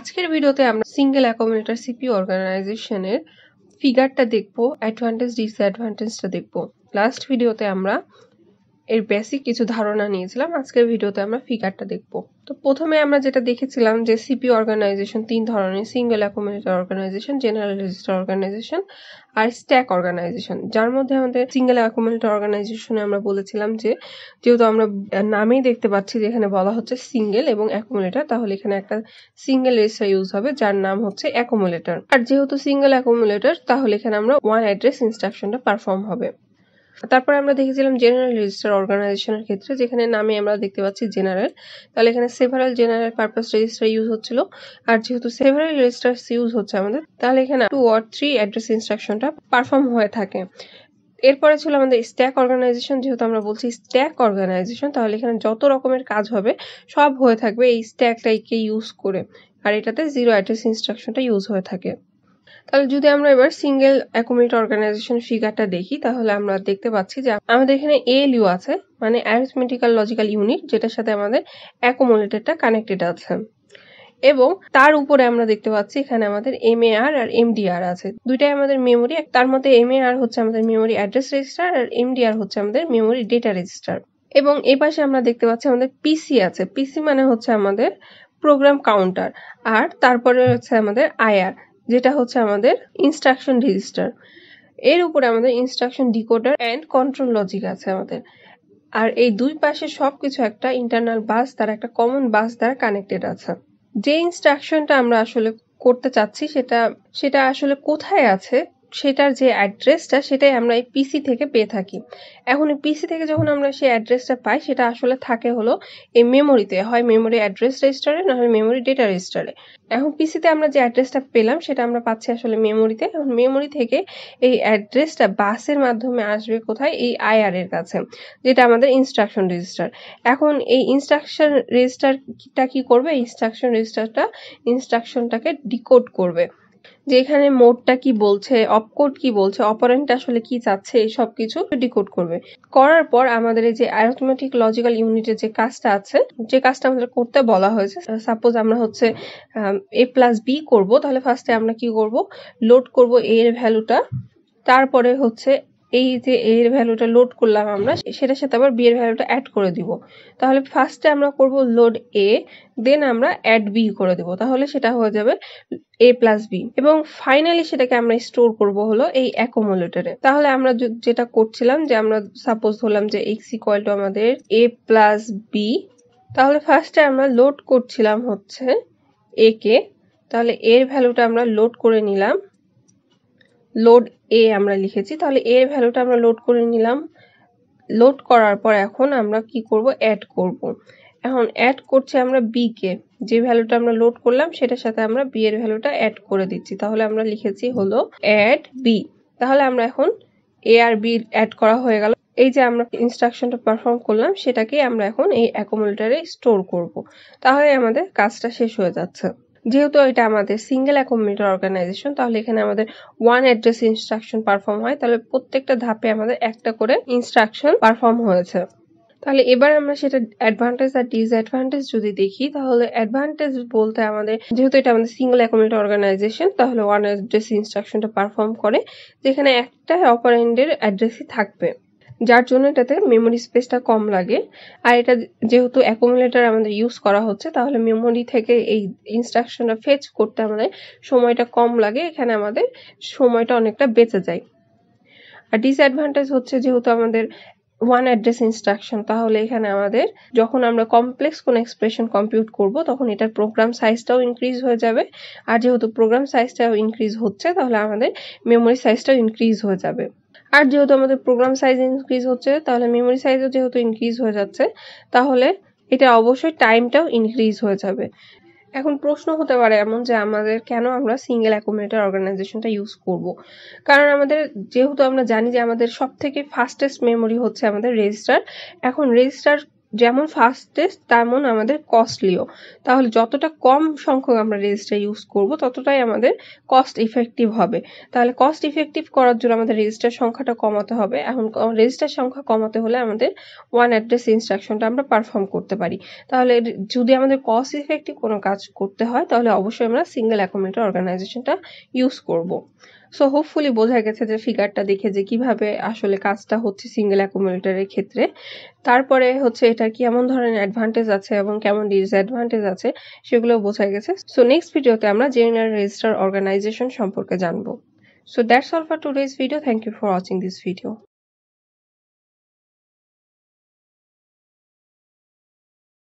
আজকের ভিডিওতে আমরা সিঙ্গেল অ্যাকোমোডেটার সিপি অর্গানাইজেশনের ফিগারটা দেখবো অ্যাডভান্টেজ ডিসঅ্যাডভান্টেজটা দেখবো লাস্ট ভিডিওতে আমরা এর বেসিক কিছু ধারণা নিয়েছিলাম আজকের ভিডিওতে আমরা ফিগারটা দেখব তো প্রথমে আমরা যেটা দেখেছিলাম যে সিপি অর্গানাইজেশন তিন ধরনের single accumulator organization general register organization আর স্ট্যাক অর্গানাইজেশন যার মধ্যে আমাদের সিঙ্গেল অ্যাকোমোডেটর অর্গানাইজেশনে আমরা বলেছিলাম যে যেহেতু আমরা নামেই দেখতে পাচ্ছি যে এখানে বলা হচ্ছে সিঙ্গেল এবং অ্যাকোমোডেটর তাহলে এখানে একটা সিঙ্গেল রেজিস্টার ইউজ হবে যার নাম হচ্ছে অ্যাকোমোলেটর আর যেহেতু সিঙ্গেল অ্যাকোমোলেটর তাহলে এখানে আমরা ওয়ান অ্যাড্রেস ইনস্ট্রাকশনটা পারফর্ম হবে তারপরে আমরা দেখেছিলাম জেনারেল রেজিস্টার অর্গানাইজেশনের ক্ষেত্রে যেখানে নামে আমরা দেখতে পাচ্ছি জেনারেল তাহলে এখানে several general purpose register use হচ্ছিল আর যেহেতু সেভারাল রেজিস্টার ইউজ হচ্ছে আমাদের তাহলে এখানে টু অর থ্রি অ্যাড্রেস ইনস্ট্রাকশনটা পারফর্ম হয়ে থাকে এরপরে ছিল আমাদের স্ট্যাক অর্গানাইজেশন যেহেতু আমরা বলছি স্ট্যাক অর্গানাইজেশন তাহলে এখানে যত রকমের কাজ হবে সব হয়ে থাকবে এই স্ট্যাকটাইকে ইউজ করে আর এটাতে জিরো অ্যাড্রেস ইনস্ট্রাকশনটা ইউজ হয়ে থাকে তাহলে যদি আমরা এবার সিঙ্গেল অ্যাকুমিট অর্গানাইজেশন ফিগারটা দেখি তাহলে আমরা দেখতে পাচ্ছি যে আমাদের এখানে এএলইউ আছে মানে অ্যারিথমেটিক্যাল লজিক্যাল ইউনিট যেটার সাথে আমাদের অ্যাকোমোলেটেডটা কানেক্টেড আছে এবং তার উপরে আমরা দেখতে পাচ্ছি এখানে আমাদের এম আর এমডিআর আছে দুইটাই আমাদের মেমোরি তার মধ্যে এম আর হচ্ছে আমাদের মেমোরি অ্যাড্রেস রেজিস্টার আর এমডিআর হচ্ছে আমাদের মেমোরি ডেটা রেজিস্টার এবং এ পাশে আমরা দেখতে পাচ্ছি আমাদের পিসি আছে পিসি মানে হচ্ছে আমাদের প্রোগ্রাম কাউন্টার আর তারপরে হচ্ছে আমাদের আয়ার যেটা হচ্ছে আমাদের ইনস্ট্রাকশন রেজিস্টার এর উপরে আমাদের instruction decoder and control logic আছে আমাদের আর এই দুই পাশে সবকিছু একটা ইন্টারনাল বাস দ্বারা একটা কমন বাস দ্বারা কানেক্টেড আছে যে ইনস্ট্রাকশনটা আমরা আসলে করতে চাচ্ছি সেটা সেটা আসলে কোথায় আছে সেটার যে অ্যাড্রেসটা সেটাই আমরা এই পিসি থেকে পেয়ে থাকি এখন এই পিসি থেকে যখন আমরা সেই অ্যাড্রেসটা পাই সেটা আসলে থাকে হলো এই মেমোরিতে হয় মেমোরি অ্যাড্রেস রেজিস্টারে না হয় মেমোরি ডেটা রেজিস্টারে এখন পিসিতে আমরা যে অ্যাড্রেসটা পেলাম সেটা আমরা পাচ্ছি আসলে মেমোরিতে এখন মেমোরি থেকে এই অ্যাড্রেসটা বাসের মাধ্যমে আসবে কোথায় এই আইআর এর কাছে যেটা আমাদের ইনস্ট্রাকশন রেজিস্টার এখন এই ইনস্ট্রাকশন রেজিস্টারটা কি করবে ইনস্ট্রাকশন রেজিস্টারটা ইনস্ট্রাকশনটাকে ডিকোড করবে যে এখানে মোডটা কি বলছে অপকোড কি বলছে অপারেন্ট আসলে কি চাচ্ছে এই সব কিছু ডিকোড করবে করার পর আমাদের এই যে অ্যারোথমেটিক লজিক্যাল ইউনিটের যে কাজটা আছে যে কাজটা আমাদের করতে বলা হয়েছে সাপোজ আমরা হচ্ছে এ প্লাস বি করবো তাহলে ফার্স্টে আমরা কি করব লোড করব এ এর ভ্যালুটা তারপরে হচ্ছে এই যে এর ভ্যালুটা লোড করলাম আমরা সেটার সাথে আবার বি এর ভ্যালুটা অ্যাড করে দিব তাহলে ফার্স্টে আমরা করব লোড এ দেন আমরা অ্যাড বি করে দেব তাহলে সেটা হয়ে যাবে এ প্লাস বি এবং ফাইনালি সেটাকে আমরা স্টোর করব হলো এই অ্যাকোমোলেটরে তাহলে আমরা যেটা করছিলাম যে আমরা সাপোজ ধরলাম যে এক্স ইকোয়ালটা আমাদের এ প্লাস বি তাহলে ফার্স্টে আমরা লোড করছিলাম হচ্ছে এ কে তাহলে এর ভ্যালুটা আমরা লোড করে নিলাম লোড এ আমরা লিখেছি তাহলে এর ভ্যালুটা আমরা লোড করে নিলাম লোড করার পর এখন আমরা কি করব অ্যাড করব। এখন অ্যাড করছি আমরা বি কে যে ভ্যালুটা আমরা লোড করলাম সেটার সাথে আমরা বি এর ভ্যালুটা অ্যাড করে দিচ্ছি তাহলে আমরা লিখেছি হলো অ্যাড বি তাহলে আমরা এখন এ আর বি অ্যাড করা হয়ে গেল এই যে আমরা ইনস্ট্রাকশনটা পারফর্ম করলাম সেটাকে আমরা এখন এই অ্যাকোমোলেটারে স্টোর করব। তাহলে আমাদের কাজটা শেষ হয়ে যাচ্ছে যেহেতু এটা আমাদের সিঙ্গেল অ্যাকোমোডেটর অর্গানাইজেশন তাহলে এখানে আমাদের ওয়ান অ্যাড্রেস ইনস্ট্রাকশন পারফর্ম হয় তাহলে প্রত্যেকটা ধাপে আমাদের একটা করে ইনস্ট্রাকশন পারফর্ম হয়েছে তাহলে এবার আমরা সেটা অ্যাডভান্টেজ আর ডিসঅ্যাডভান্টেজ যদি দেখি তাহলে অ্যাডভান্টেজ বলতে আমাদের যেহেতু এটা আমাদের সিঙ্গেল অ্যাকোমোডেট অর্গানাইজেশন তাহলে ওয়ান অ্যাড্রেস ইনস্ট্রাকশনটা পারফর্ম করে যেখানে একটা অপারেন্ডের অ্যাড্রেসই থাকবে যার জন্য এটাতে মেমোরি স্পেসটা কম লাগে আর এটা যেহেতু অ্যাকুমুলেটার আমাদের ইউজ করা হচ্ছে তাহলে মেমোরি থেকে এই ইনস্ট্রাকশনটা ফেচ করতে আমাদের সময়টা কম লাগে এখানে আমাদের সময়টা অনেকটা বেঁচে যায় আর ডিসঅ্যাডভান্টেজ হচ্ছে যেহেতু আমাদের ওয়ান অ্যাড্রেস ইনস্ট্রাকশন তাহলে এখানে আমাদের যখন আমরা কমপ্লেক্স কোনো এক্সপ্রেশন কম্পিউট করব তখন এটার প্রোগ্রাম সাইজটাও ইনক্রিজ হয়ে যাবে আর যেহেতু প্রোগ্রাম সাইজটাও ইনক্রিজ হচ্ছে তাহলে আমাদের মেমোরি সাইজটাও ইনক্রিজ হয়ে যাবে আর যেহেতু আমাদের প্রোগ্রাম সাইজ ইনক্রিজ হচ্ছে তাহলে মেমোরি সাইজও যেহেতু ইনক্রিজ হয়ে যাচ্ছে তাহলে এটা অবশ্যই টাইমটাও ইনক্রিজ হয়ে যাবে এখন প্রশ্ন হতে পারে এমন যে আমাদের কেন আমরা সিঙ্গেল অ্যাকোমোডেটার অর্গানাইজেশনটা ইউজ করব কারণ আমাদের যেহেতু আমরা জানি যে আমাদের সব থেকে ফাস্টেস্ট মেমোরি হচ্ছে আমাদের রেজিস্টার এখন রেজিস্টার যেমন ফাস্টেস্ট তেমন আমাদের কস্টলিও তাহলে যতটা কম সংখ্যক আমরা রেজিস্টার ইউজ করব ততটাই আমাদের কস্ট ইফেক্টিভ হবে তাহলে কস্ট ইফেক্টিভ করার জন্য আমাদের রেজিস্টার সংখ্যাটা কমাতে হবে এখন রেজিস্টার সংখ্যা কমাতে হলে আমাদের ওয়ান অ্যাড্রেস ইনস্ট্রাকশনটা আমরা পারফর্ম করতে পারি তাহলে যদি আমাদের কস্ট ইফেক্টিভ কোনো কাজ করতে হয় তাহলে অবশ্যই আমরা সিঙ্গেল অ্যাকোমেন্টার অর্গানাইজেশনটা ইউজ করব সো হোপফুলি বোঝা গেছে যে ফিগারটা দেখে যে কিভাবে আসলে কাজটা হচ্ছে সিঙ্গেল অ্যাকোমোডেটারের ক্ষেত্রে তারপরে হচ্ছে এটার কি এমন ধরনের অ্যাডভান্টেজ আছে এবং কেমন ডিসঅ্যাডভান্টেজ আছে সেগুলো বোঝা গেছে সো নেক্সট ভিডিওতে আমরা জেনারেল রেজিস্টার অর্গানাইজেশন সম্পর্কে জানবো so that's all for today's video thank you for watching this video